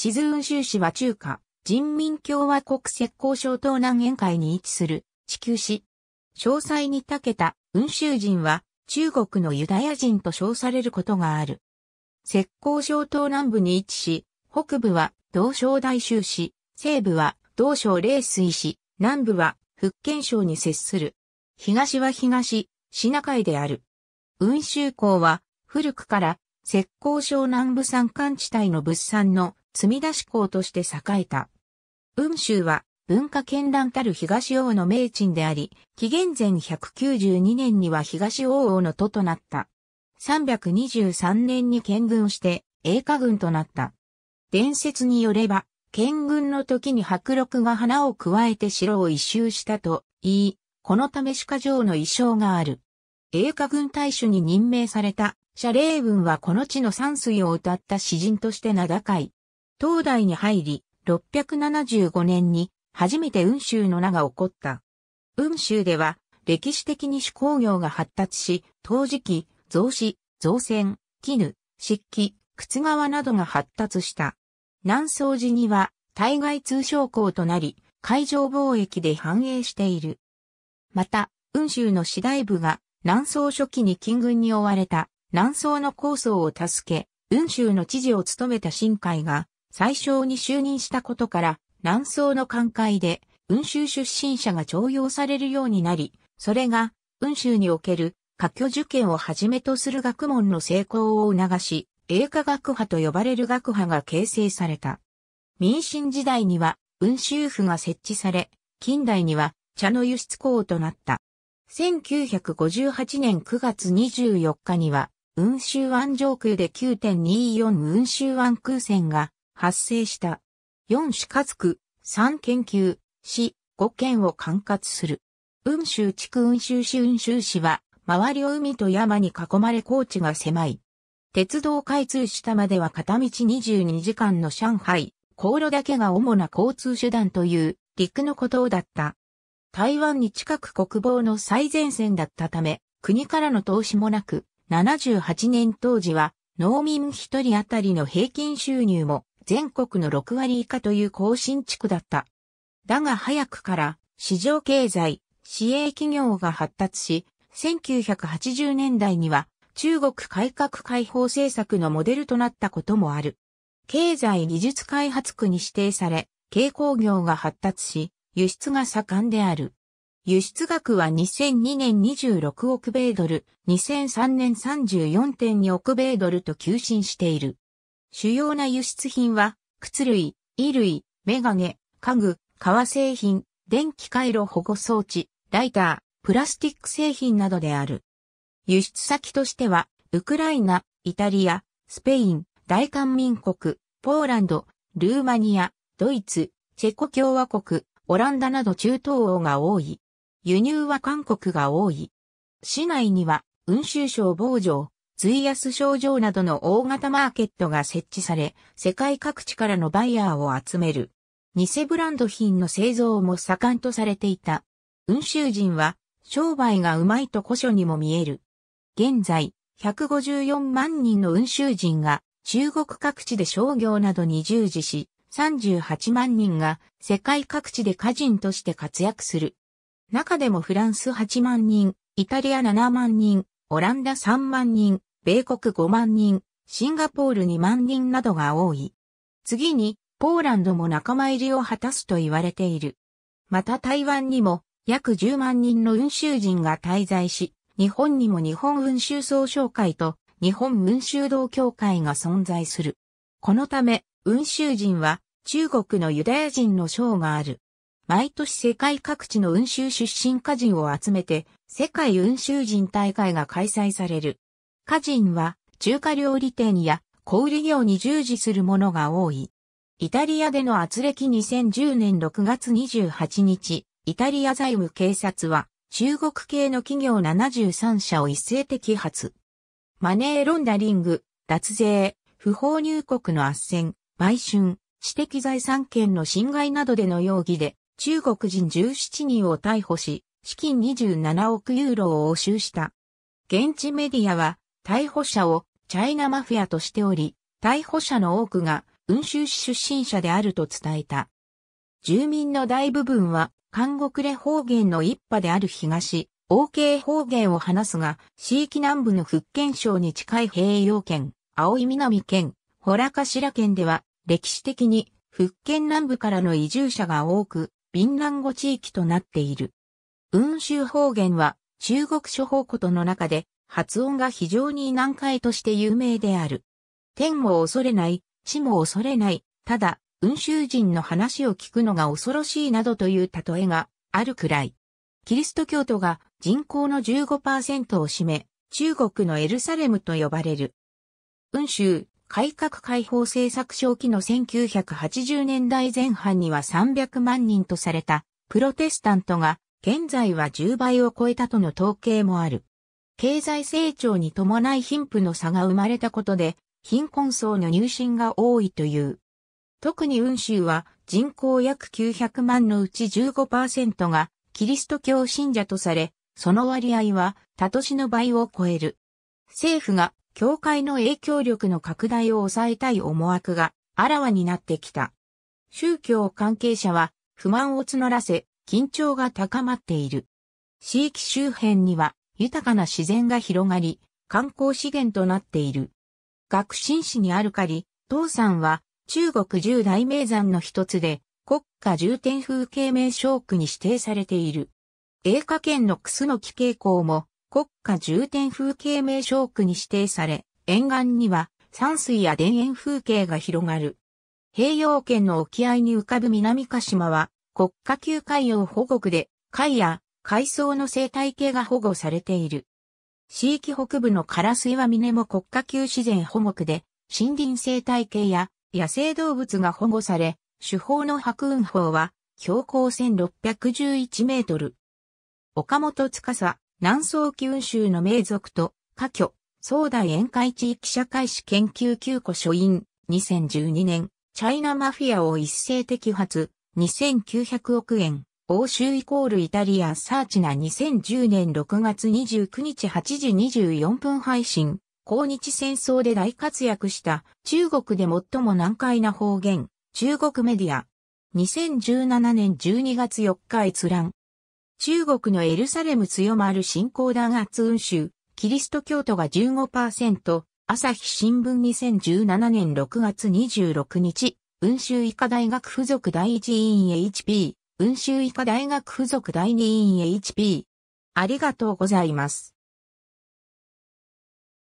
シズ運ン州市は中華、人民共和国浙江省東南沿海に位置する地球市。詳細に長けた雲州人は中国のユダヤ人と称されることがある。浙江省東南部に位置し、北部は道省大州市、西部は道省霊水市、南部は福建省に接する。東は東、品海である。雲州港は古くから浙江省南部山間地帯の物産の積み出し港として栄えた。雲州は文化絢爛たる東王の名鎮であり、紀元前192年には東王王の都となった。323年に県軍して、栄華軍となった。伝説によれば、県軍の時に白鹿が花を加えて城を一周したと言い、このため鹿城の遺匠がある。栄華軍大使に任命された、謝礼文はこの地の山水を歌った詩人として名高い。東大に入り、675年に初めて雲州の名が起こった。雲州では歴史的に手工業が発達し、陶磁器、造紙、造船、絹、漆器、靴革などが発達した。南宋寺には対外通商港となり、海上貿易で繁栄している。また、雲州の次大部が南宋初期に金軍に追われた南宋の構想を助け、雲州の知事を務めた新海が最小に就任したことから、南宋の寛解で、雲州出身者が徴用されるようになり、それが、雲州における、科挙受験をはじめとする学問の成功を促し、英科学派と呼ばれる学派が形成された。民進時代には、雲州府が設置され、近代には、茶の輸出港となった。1958年9月24日には、雲州湾上空で9.24雲州湾空船が発生した。4市活区、3研究、市、5県を管轄する。雲州地区雲州市雲州市は、周りを海と山に囲まれ高地が狭い。鉄道開通したまでは片道22時間の上海、航路だけが主な交通手段という陸の孤島だった。台湾に近く国防の最前線だったため、国からの投資もなく、78年当時は農民一人当たりの平均収入も全国の6割以下という高新区だった。だが早くから市場経済、市営企業が発達し、1980年代には中国改革開放政策のモデルとなったこともある。経済技術開発区に指定され、軽工業が発達し、輸出が盛んである。輸出額は2002年26億米ドル、2003年34.2億米ドルと急進している。主要な輸出品は、靴類、衣類、メガネ、家具、革製品、電気回路保護装置、ライター、プラスティック製品などである。輸出先としては、ウクライナ、イタリア、スペイン、大韓民国、ポーランド、ルーマニア、ドイツ、チェコ共和国、オランダなど中東欧が多い。輸入は韓国が多い。市内には、運州省防城、水安症状などの大型マーケットが設置され、世界各地からのバイヤーを集める。偽ブランド品の製造も盛んとされていた。温州人は商売がうまいと古書にも見える。現在、154万人の温州人が中国各地で商業などに従事し、38万人が世界各地で歌人として活躍する。中でもフランス8万人、イタリア7万人、オランダ3万人、米国5万人、シンガポール2万人などが多い。次に、ポーランドも仲間入りを果たすと言われている。また台湾にも約10万人の運州人が滞在し、日本にも日本運州総商会と日本運州道協会が存在する。このため、運州人は中国のユダヤ人の賞がある。毎年世界各地の運州出身家人を集めて世界運州人大会が開催される。家人は中華料理店や小売業に従事するものが多い。イタリアでの圧力2010年6月28日、イタリア財務警察は中国系の企業73社を一斉摘発。マネーロンダリング、脱税、不法入国の圧旋、売春、私的財産権の侵害などでの容疑で中国人17人を逮捕し、資金27億ユーロを押収した。現地メディアは逮捕者をチャイナマフィアとしており、逮捕者の多くが雲州市出身者であると伝えた。住民の大部分は、韓国レ方言の一派である東、OK 方言を話すが、地域南部の福建省に近い平洋県、青い南県、洞頭県では、歴史的に福建南部からの移住者が多く、敏南語地域となっている。雲州方言は中国諸方言の中で発音が非常に難解として有名である。天を恐れない、地も恐れない、ただ、雲州人の話を聞くのが恐ろしいなどという例えがあるくらい。キリスト教徒が人口の15%を占め、中国のエルサレムと呼ばれる。雲州改革開放政策小期の1980年代前半には300万人とされたプロテスタントが現在は10倍を超えたとの統計もある。経済成長に伴い貧富の差が生まれたことで、貧困層の入信が多いという。特に雲州は人口約900万のうち15%がキリスト教信者とされ、その割合は他都市の倍を超える。政府が教会の影響力の拡大を抑えたい思惑があらわになってきた。宗教関係者は不満を募らせ、緊張が高まっている。地域周辺には豊かな自然が広がり、観光資源となっている。学信市にあるかり、東山は中国十大名山の一つで、国家重点風景名勝区に指定されている。英華圏の楠木渓谷も国家重点風景名勝区に指定され、沿岸には山水や田園風景が広がる。平洋圏の沖合に浮かぶ南鹿島は国家級海洋保護区で、海や海藻の生態系が保護されている。地域北部のカラス岩峰も国家級自然保護区で、森林生態系や野生動物が保護され、手法の白雲法は標高1611メートル。岡本司、南宋九州の名族と、家居、総大宴会地域社会史研究旧庫所員、2012年、チャイナマフィアを一斉摘発、2900億円。欧州イコールイタリアンサーチな2010年6月29日8時24分配信。抗日戦争で大活躍した中国で最も難解な方言、中国メディア。2017年12月4日閲覧。中国のエルサレム強まる新興弾圧運州、キリスト教徒が15%、朝日新聞2017年6月26日、運州医科大学附属第一委員 HP、雲州医科大学附属第二院 HP。ありがとうございます。